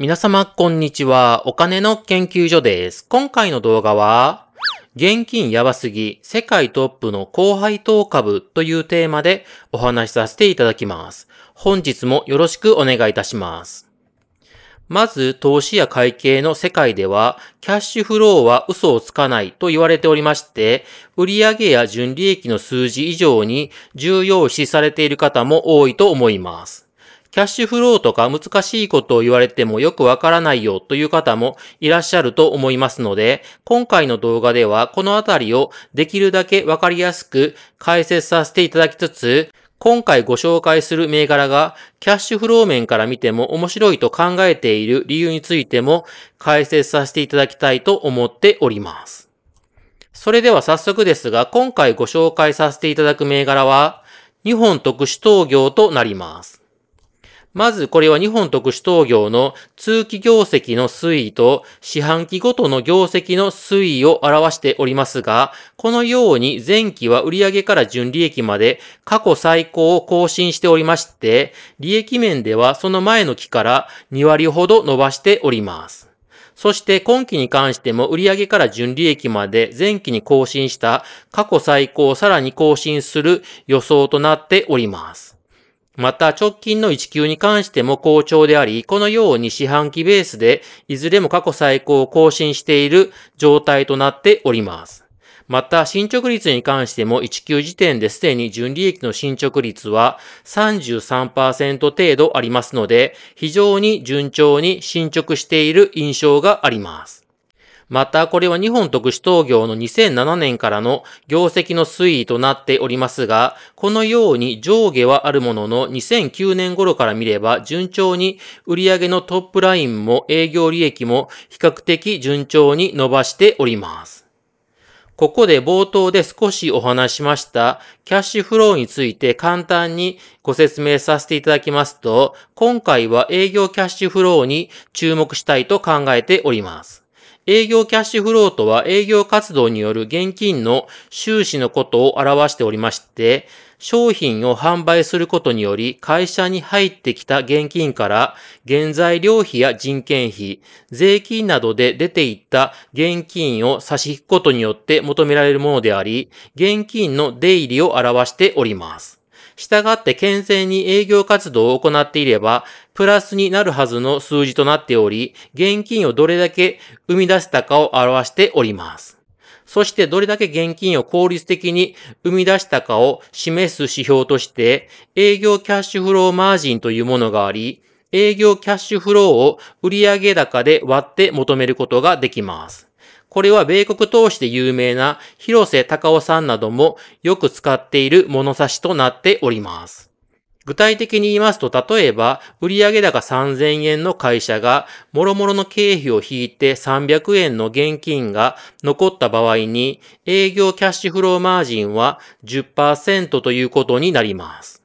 皆様、こんにちは。お金の研究所です。今回の動画は、現金やばすぎ、世界トップの後輩当株というテーマでお話しさせていただきます。本日もよろしくお願いいたします。まず、投資や会計の世界では、キャッシュフローは嘘をつかないと言われておりまして、売上や純利益の数字以上に重要視されている方も多いと思います。キャッシュフローとか難しいことを言われてもよくわからないよという方もいらっしゃると思いますので、今回の動画ではこのあたりをできるだけわかりやすく解説させていただきつつ、今回ご紹介する銘柄がキャッシュフロー面から見ても面白いと考えている理由についても解説させていただきたいと思っております。それでは早速ですが、今回ご紹介させていただく銘柄は、日本特殊陶業となります。まずこれは日本特殊陶業の通期業績の推移と四半期ごとの業績の推移を表しておりますが、このように前期は売上から純利益まで過去最高を更新しておりまして、利益面ではその前の期から2割ほど伸ばしております。そして今期に関しても売上から純利益まで前期に更新した過去最高をさらに更新する予想となっております。また直近の1級に関しても好調であり、このように四半期ベースでいずれも過去最高を更新している状態となっております。また、進捗率に関しても1級時点ですでに純利益の進捗率は33%程度ありますので、非常に順調に進捗している印象があります。また、これは日本特殊陶業の2007年からの業績の推移となっておりますが、このように上下はあるものの、2009年頃から見れば、順調に売上のトップラインも営業利益も比較的順調に伸ばしております。ここで冒頭で少しお話しましたキャッシュフローについて簡単にご説明させていただきますと、今回は営業キャッシュフローに注目したいと考えております。営業キャッシュフローとは営業活動による現金の収支のことを表しておりまして、商品を販売することにより会社に入ってきた現金から原材料費や人件費、税金などで出ていった現金を差し引くことによって求められるものであり、現金の出入りを表しております。従って健全に営業活動を行っていれば、プラスになるはずの数字となっており、現金をどれだけ生み出したかを表しております。そしてどれだけ現金を効率的に生み出したかを示す指標として、営業キャッシュフローマージンというものがあり、営業キャッシュフローを売上高で割って求めることができます。これは米国投資で有名な広瀬隆夫さんなどもよく使っている物差しとなっております。具体的に言いますと、例えば、売上高3000円の会社が、諸々の経費を引いて300円の現金が残った場合に、営業キャッシュフローマージンは10%ということになります。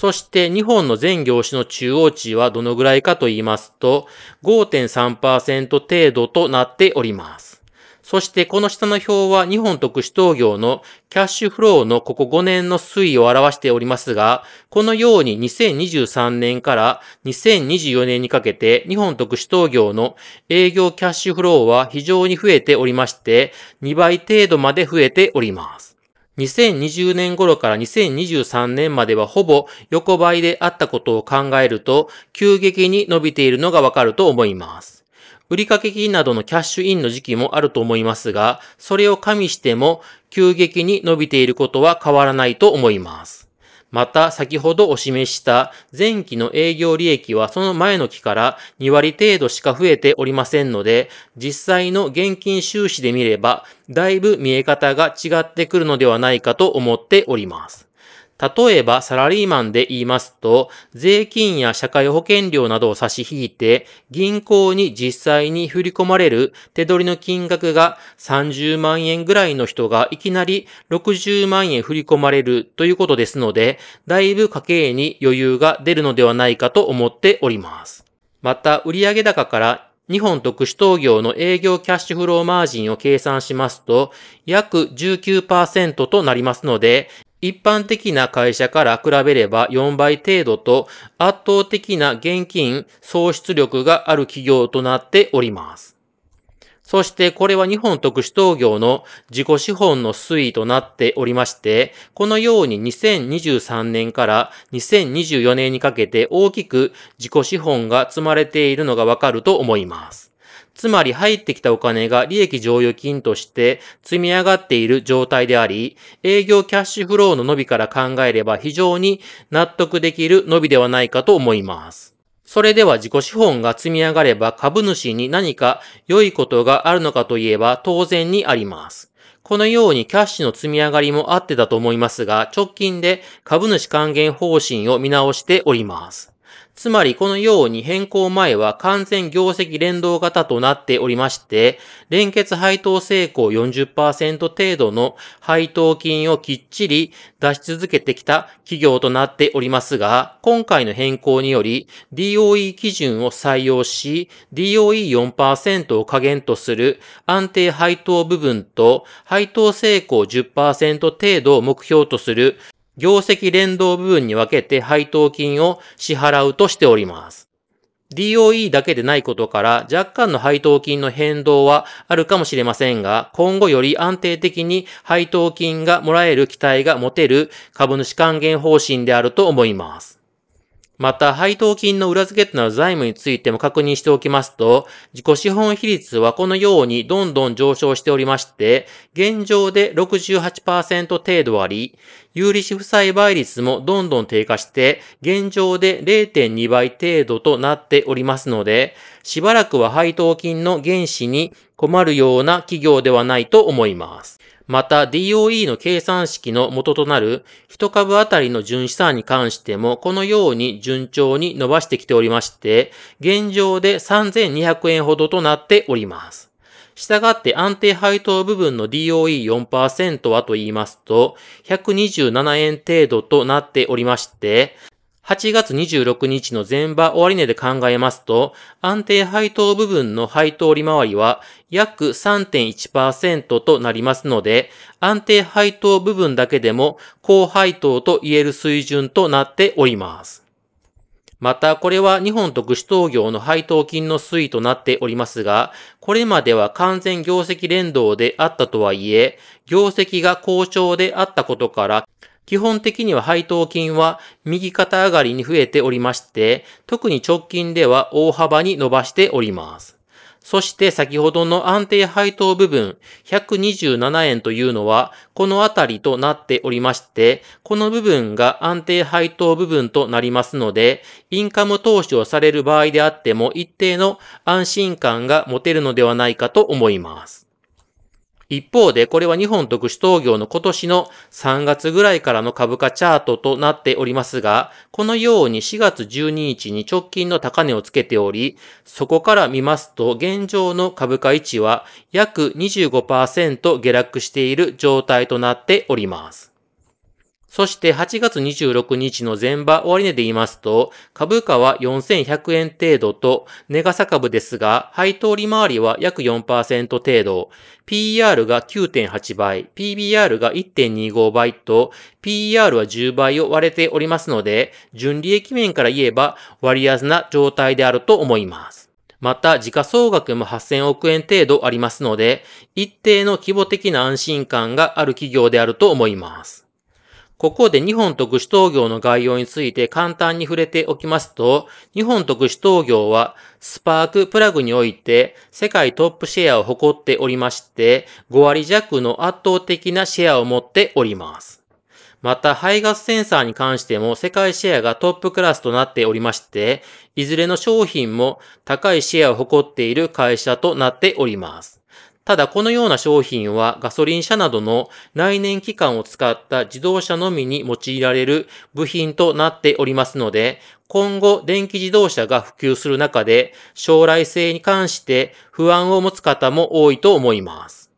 そして日本の全業種の中央値はどのぐらいかと言いますと、5.3%程度となっております。そしてこの下の表は日本特殊陶業のキャッシュフローのここ5年の推移を表しておりますが、このように2023年から2024年にかけて日本特殊陶業の営業キャッシュフローは非常に増えておりまして、2倍程度まで増えております。2020年頃から2023年まではほぼ横ばいであったことを考えると、急激に伸びているのがわかると思います。売掛金などのキャッシュインの時期もあると思いますが、それを加味しても急激に伸びていることは変わらないと思います。また、先ほどお示した前期の営業利益はその前の期から2割程度しか増えておりませんので、実際の現金収支で見れば、だいぶ見え方が違ってくるのではないかと思っております。例えばサラリーマンで言いますと、税金や社会保険料などを差し引いて、銀行に実際に振り込まれる手取りの金額が30万円ぐらいの人がいきなり60万円振り込まれるということですので、だいぶ家計に余裕が出るのではないかと思っております。また、売上高から日本特殊陶業の営業キャッシュフローマージンを計算しますと、約19%となりますので、一般的な会社から比べれば4倍程度と圧倒的な現金創出力がある企業となっております。そしてこれは日本特殊陶業の自己資本の推移となっておりまして、このように2023年から2024年にかけて大きく自己資本が積まれているのがわかると思います。つまり入ってきたお金が利益剰余金として積み上がっている状態であり、営業キャッシュフローの伸びから考えれば非常に納得できる伸びではないかと思います。それでは自己資本が積み上がれば株主に何か良いことがあるのかといえば当然にあります。このようにキャッシュの積み上がりもあってだと思いますが、直近で株主還元方針を見直しております。つまりこのように変更前は完全業績連動型となっておりまして、連結配当成功40%程度の配当金をきっちり出し続けてきた企業となっておりますが、今回の変更により DOE 基準を採用し、DOE4% を下限とする安定配当部分と配当成功10%程度を目標とする業績連動部分に分けて配当金を支払うとしております。DOE だけでないことから若干の配当金の変動はあるかもしれませんが、今後より安定的に配当金がもらえる期待が持てる株主還元方針であると思います。また、配当金の裏付けとなる財務についても確認しておきますと、自己資本比率はこのようにどんどん上昇しておりまして、現状で68%程度あり、有利子負債倍率もどんどん低下して、現状で0.2倍程度となっておりますので、しばらくは配当金の原資に困るような企業ではないと思います。また DOE の計算式の元となる1株あたりの純資産に関してもこのように順調に伸ばしてきておりまして、現状で3200円ほどとなっております。したがって安定配当部分の DOE4% はと言いますと、127円程度となっておりまして、8月26日の前場終値で考えますと、安定配当部分の配当利回りは約3.1%となりますので、安定配当部分だけでも高配当と言える水準となっております。また、これは日本特殊陶業の配当金の推移となっておりますが、これまでは完全業績連動であったとはいえ、業績が好調であったことから、基本的には配当金は右肩上がりに増えておりまして、特に直近では大幅に伸ばしております。そして先ほどの安定配当部分127円というのはこのあたりとなっておりまして、この部分が安定配当部分となりますので、インカム投資をされる場合であっても一定の安心感が持てるのではないかと思います。一方で、これは日本特殊陶業の今年の3月ぐらいからの株価チャートとなっておりますが、このように4月12日に直近の高値をつけており、そこから見ますと、現状の株価位置は約25%下落している状態となっております。そして8月26日の前場終値で言いますと、株価は4100円程度と、値傘株ですが、配当利回りは約4%程度、PR が9.8倍、PBR が1.25倍と、PR は10倍を割れておりますので、純利益面から言えば割安な状態であると思います。また、時価総額も8000億円程度ありますので、一定の規模的な安心感がある企業であると思います。ここで日本特殊陶業の概要について簡単に触れておきますと、日本特殊陶業はスパークプラグにおいて世界トップシェアを誇っておりまして、5割弱の圧倒的なシェアを持っております。また、排ガスセンサーに関しても世界シェアがトップクラスとなっておりまして、いずれの商品も高いシェアを誇っている会社となっております。ただこのような商品はガソリン車などの内燃機関を使った自動車のみに用いられる部品となっておりますので、今後電気自動車が普及する中で将来性に関して不安を持つ方も多いと思います。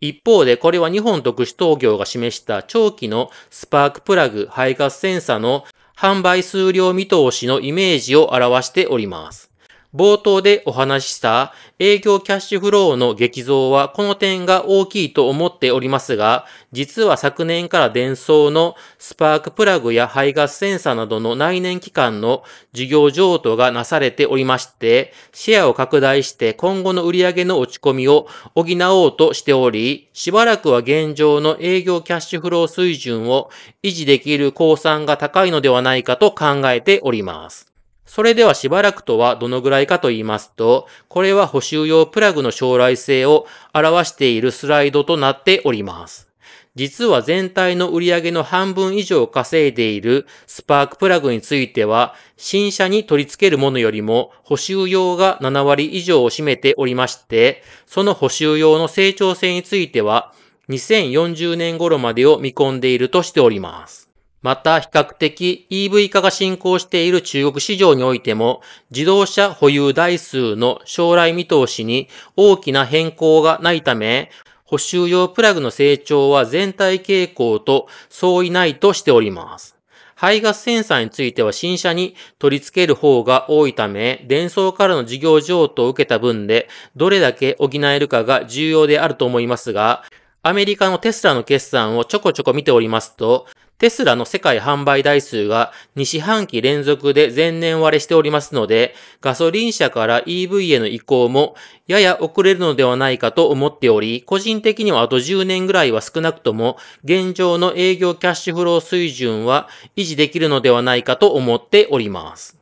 一方でこれは日本特殊東業が示した長期のスパークプラグ排ガスセンサの販売数量見通しのイメージを表しております。冒頭でお話しした営業キャッシュフローの激増はこの点が大きいと思っておりますが、実は昨年から伝送のスパークプラグや排ガスセンサーなどの内燃機関の事業譲渡がなされておりまして、シェアを拡大して今後の売上の落ち込みを補おうとしており、しばらくは現状の営業キャッシュフロー水準を維持できる公算が高いのではないかと考えております。それではしばらくとはどのぐらいかと言いますと、これは補修用プラグの将来性を表しているスライドとなっております。実は全体の売上の半分以上稼いでいるスパークプラグについては、新車に取り付けるものよりも補修用が7割以上を占めておりまして、その補修用の成長性については、2040年頃までを見込んでいるとしております。また比較的 EV 化が進行している中国市場においても自動車保有台数の将来見通しに大きな変更がないため補修用プラグの成長は全体傾向と相違ないとしております。排ガスセンサーについては新車に取り付ける方が多いため、電装からの事業譲渡を受けた分で、どれだけ補えるかが重要であると思いますが、アメリカのテスラの決算をちょこちょこ見ておりますと、テスラの世界販売台数が2四半期連続で前年割れしておりますので、ガソリン車から EV への移行もやや遅れるのではないかと思っており、個人的にはあと10年ぐらいは少なくとも現状の営業キャッシュフロー水準は維持できるのではないかと思っております。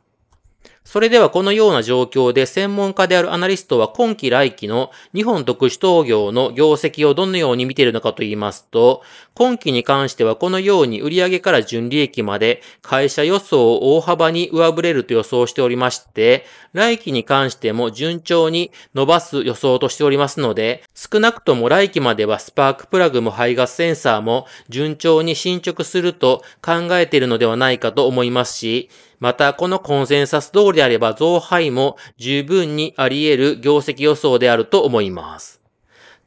それではこのような状況で専門家であるアナリストは今期来期の日本特殊陶業の業績をどのように見ているのかと言いますと、今期に関してはこのように売上から純利益まで会社予想を大幅に上振れると予想しておりまして、来期に関しても順調に伸ばす予想としておりますので、少なくとも来期まではスパークプラグも排ガスセンサーも順調に進捗すると考えているのではないかと思いますし、また、このコンセンサス通りであれば増配も十分にあり得る業績予想であると思います。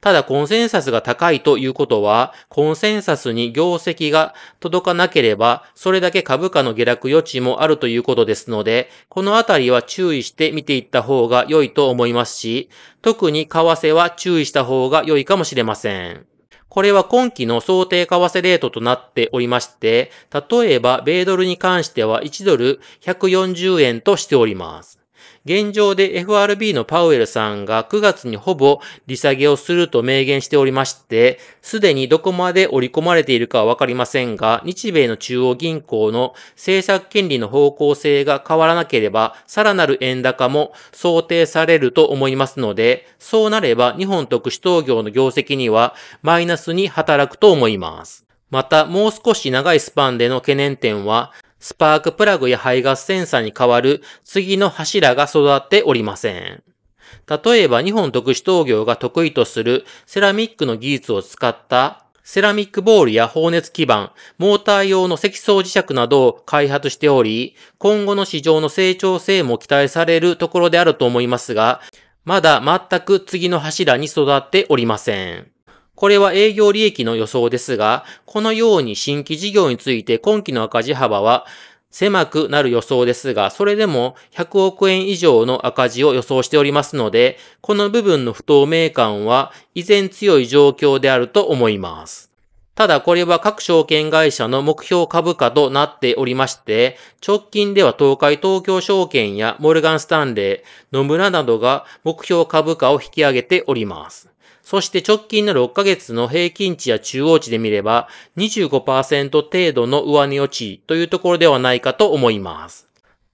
ただ、コンセンサスが高いということは、コンセンサスに業績が届かなければ、それだけ株価の下落余地もあるということですので、このあたりは注意して見ていった方が良いと思いますし、特に為替は注意した方が良いかもしれません。これは今期の想定為替レートとなっておりまして、例えば、米ドルに関しては1ドル140円としております。現状で FRB のパウエルさんが9月にほぼ利下げをすると明言しておりまして、すでにどこまで織り込まれているかはわかりませんが、日米の中央銀行の政策権利の方向性が変わらなければ、さらなる円高も想定されると思いますので、そうなれば日本特殊陶業の業績にはマイナスに働くと思います。また、もう少し長いスパンでの懸念点は、スパークプラグや排ガスセンサーに代わる次の柱が育っておりません。例えば日本特殊陶業が得意とするセラミックの技術を使ったセラミックボールや放熱基板、モーター用の積層磁石などを開発しており、今後の市場の成長性も期待されるところであると思いますが、まだ全く次の柱に育っておりません。これは営業利益の予想ですが、このように新規事業について今期の赤字幅は狭くなる予想ですが、それでも100億円以上の赤字を予想しておりますので、この部分の不透明感は依然強い状況であると思います。ただこれは各証券会社の目標株価となっておりまして、直近では東海東京証券やモルガンスタンレー、野村などが目標株価を引き上げております。そして直近の6ヶ月の平均値や中央値で見れば25%程度の上値落ちというところではないかと思います。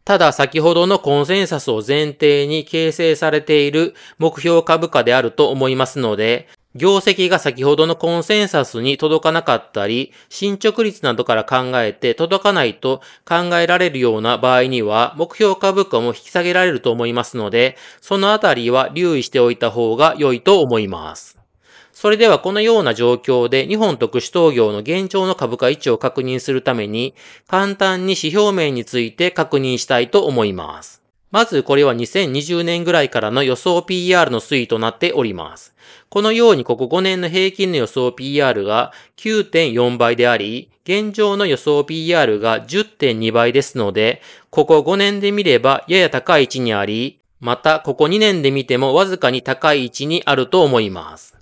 ただ先ほどのコンセンサスを前提に形成されている目標株価であると思いますので、業績が先ほどのコンセンサスに届かなかったり、進捗率などから考えて届かないと考えられるような場合には、目標株価も引き下げられると思いますので、そのあたりは留意しておいた方が良いと思います。それではこのような状況で日本特殊投業の現状の株価位置を確認するために、簡単に指標面について確認したいと思います。まずこれは2020年ぐらいからの予想 PR の推移となっております。このようにここ5年の平均の予想 PR が9.4倍であり、現状の予想 PR が10.2倍ですので、ここ5年で見ればやや高い位置にあり、またここ2年で見てもわずかに高い位置にあると思います。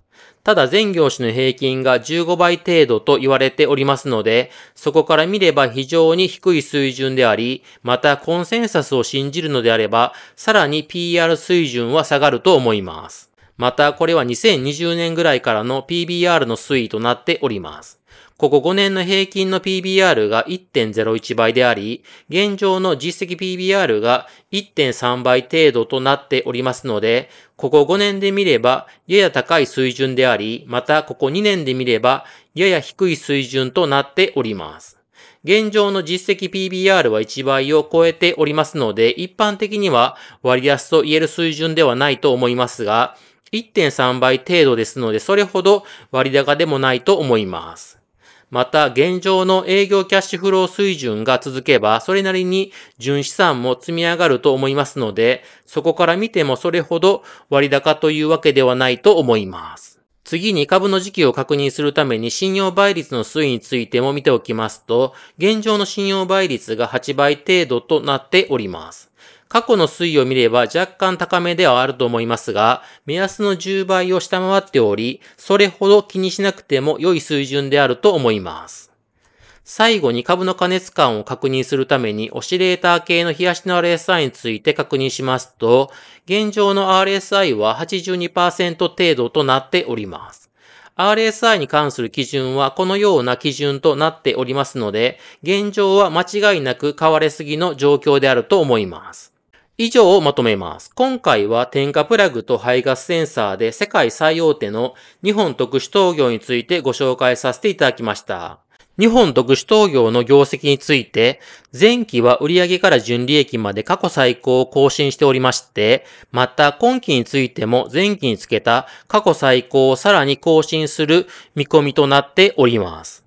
ただ全業種の平均が15倍程度と言われておりますので、そこから見れば非常に低い水準であり、またコンセンサスを信じるのであれば、さらに PR 水準は下がると思います。またこれは2020年ぐらいからの PBR の推移となっております。ここ5年の平均の PBR が1.01倍であり、現状の実績 PBR が1.3倍程度となっておりますので、ここ5年で見ればやや高い水準であり、またここ2年で見ればやや低い水準となっております。現状の実績 PBR は1倍を超えておりますので、一般的には割安と言える水準ではないと思いますが、1.3倍程度ですので、それほど割高でもないと思います。また、現状の営業キャッシュフロー水準が続けば、それなりに純資産も積み上がると思いますので、そこから見てもそれほど割高というわけではないと思います。次に株の時期を確認するために信用倍率の推移についても見ておきますと、現状の信用倍率が8倍程度となっております。過去の推移を見れば若干高めではあると思いますが、目安の10倍を下回っており、それほど気にしなくても良い水準であると思います。最後に株の加熱感を確認するためにオシレーター系の冷やしの RSI について確認しますと、現状の RSI は82%程度となっております。RSI に関する基準はこのような基準となっておりますので、現状は間違いなく買われすぎの状況であると思います。以上をまとめます。今回は点火プラグと排ガスセンサーで世界最大手の日本特殊陶業についてご紹介させていただきました。日本特殊陶業の業績について、前期は売上から純利益まで過去最高を更新しておりまして、また今期についても前期につけた過去最高をさらに更新する見込みとなっております。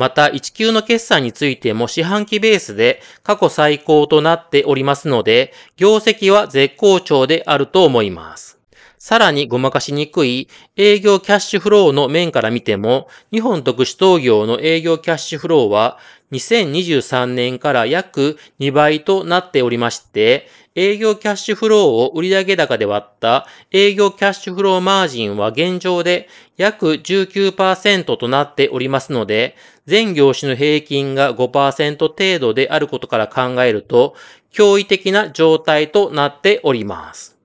また、1級の決算についても四半期ベースで過去最高となっておりますので、業績は絶好調であると思います。さらにごまかしにくい営業キャッシュフローの面から見ても、日本特殊陶業の営業キャッシュフローは2023年から約2倍となっておりまして、営業キャッシュフローを売上高で割った営業キャッシュフローマージンは現状で約19%となっておりますので、全業種の平均が5%程度であることから考えると、驚異的な状態となっております。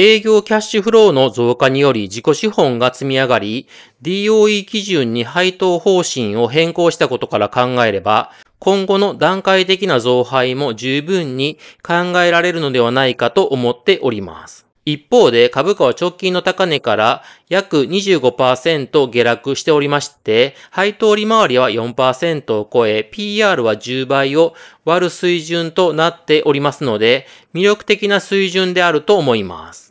営業キャッシュフローの増加により自己資本が積み上がり、DOE 基準に配当方針を変更したことから考えれば、今後の段階的な増配も十分に考えられるのではないかと思っております。一方で株価は直近の高値から約25%下落しておりまして、配当利回りは4%を超え、PR は10倍を割る水準となっておりますので、魅力的な水準であると思います。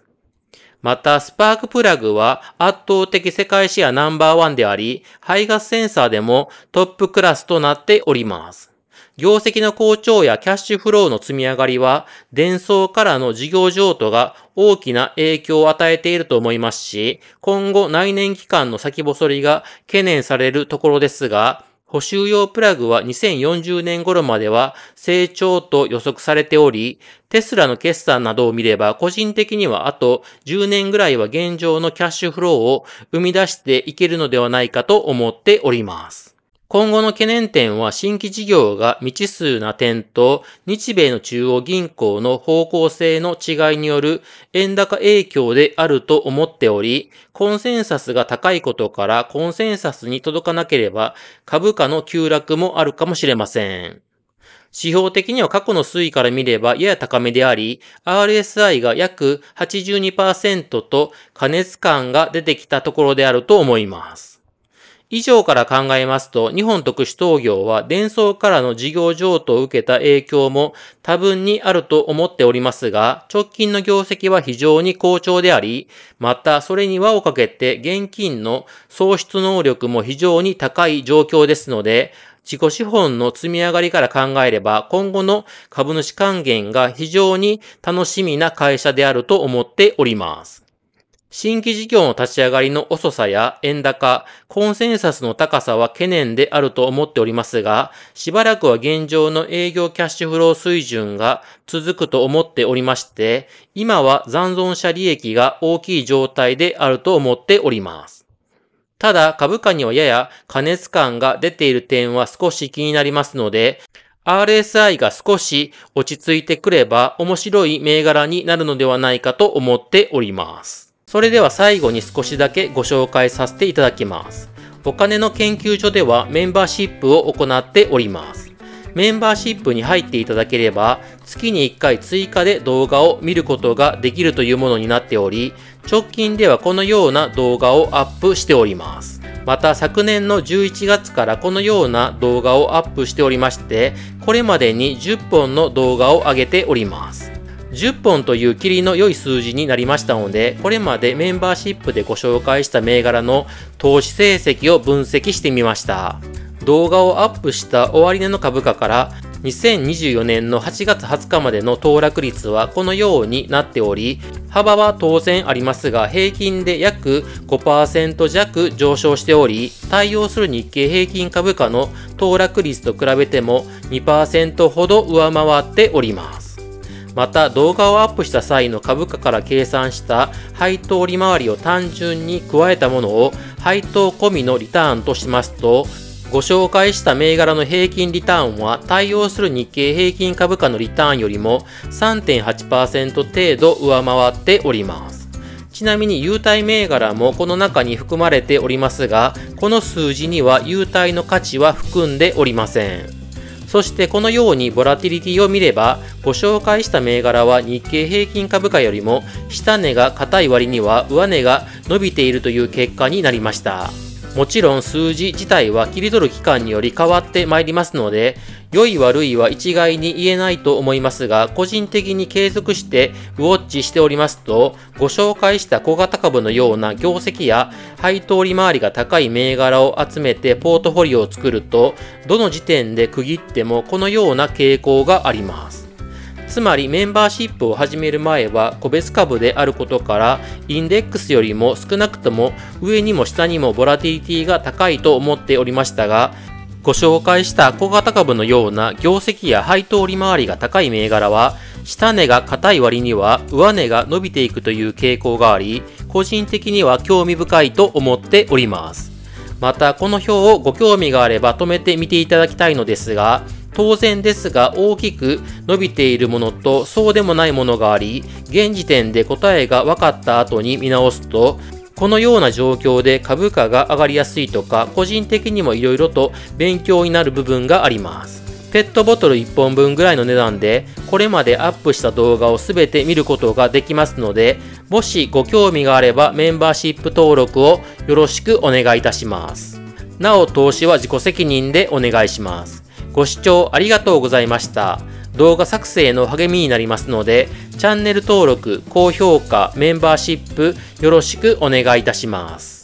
また、スパークプラグは圧倒的世界シェアナンバーワンであり、排ガスセンサーでもトップクラスとなっております。業績の好調やキャッシュフローの積み上がりは、伝送からの事業譲渡が大きな影響を与えていると思いますし、今後内年期間の先細りが懸念されるところですが、補修用プラグは2040年頃までは成長と予測されており、テスラの決算などを見れば個人的にはあと10年ぐらいは現状のキャッシュフローを生み出していけるのではないかと思っております。今後の懸念点は新規事業が未知数な点と日米の中央銀行の方向性の違いによる円高影響であると思っており、コンセンサスが高いことからコンセンサスに届かなければ株価の急落もあるかもしれません。指標的には過去の推移から見ればやや高めであり、RSI が約82%と加熱感が出てきたところであると思います。以上から考えますと、日本特殊陶業は伝送からの事業譲渡を受けた影響も多分にあると思っておりますが、直近の業績は非常に好調であり、またそれに輪をかけて現金の創出能力も非常に高い状況ですので、自己資本の積み上がりから考えれば、今後の株主還元が非常に楽しみな会社であると思っております。新規事業の立ち上がりの遅さや円高、コンセンサスの高さは懸念であると思っておりますが、しばらくは現状の営業キャッシュフロー水準が続くと思っておりまして、今は残存者利益が大きい状態であると思っております。ただ、株価にはやや過熱感が出ている点は少し気になりますので、RSI が少し落ち着いてくれば面白い銘柄になるのではないかと思っております。それでは最後に少しだけご紹介させていただきます。お金の研究所ではメンバーシップを行っております。メンバーシップに入っていただければ、月に1回追加で動画を見ることができるというものになっており、直近ではこのような動画をアップしております。また昨年の11月からこのような動画をアップしておりまして、これまでに10本の動画を上げております。10本というキリの良い数字になりましたので、これまでメンバーシップでご紹介した銘柄の投資成績を分析してみました。動画をアップした終値の株価から2024年の8月20日までの騰落率はこのようになっており、幅は当然ありますが、平均で約5%弱上昇しており、対応する日経平均株価の騰落率と比べても2%ほど上回っております。また動画をアップした際の株価から計算した配当利回りを単純に加えたものを配当込みのリターンとしますと、ご紹介した銘柄の平均リターンは対応する日経平均株価のリターンよりも3.8%程度上回っております。ちなみに優待銘柄もこの中に含まれておりますが、この数字には優待の価値は含んでおりません。そしてこのようにボラティリティを見れば、ご紹介した銘柄は日経平均株価よりも下値が硬い割には上値が伸びているという結果になりました。もちろん数字自体は切り取る期間により変わってまいりますので、良い悪いは一概に言えないと思いますが、個人的に継続してウォッチしておりますと、ご紹介した小型株のような業績や配当利回りが高い銘柄を集めてポートフォリオを作ると、どの時点で区切ってもこのような傾向があります。つまりメンバーシップを始める前は個別株であることから、インデックスよりも少なくとも上にも下にもボラティリティが高いと思っておりましたが、ご紹介した小型株のような業績や配当利回りが高い銘柄は、下値が硬い割には上値が伸びていくという傾向があり、個人的には興味深いと思っております。またこの表をご興味があれば止めてみていただきたいのですが、当然ですが大きく伸びているものとそうでもないものがあり、現時点で答えが分かった後に見直すと、このような状況で株価が上がりやすいとか、個人的にも色々と勉強になる部分があります。ペットボトル1本分ぐらいの値段で、これまでアップした動画を全て見ることができますので、もしご興味があればメンバーシップ登録をよろしくお願いいたします。なお投資は自己責任でお願いします。ご視聴ありがとうございました。動画作成の励みになりますので、チャンネル登録、高評価、メンバーシップよろしくお願いいたします。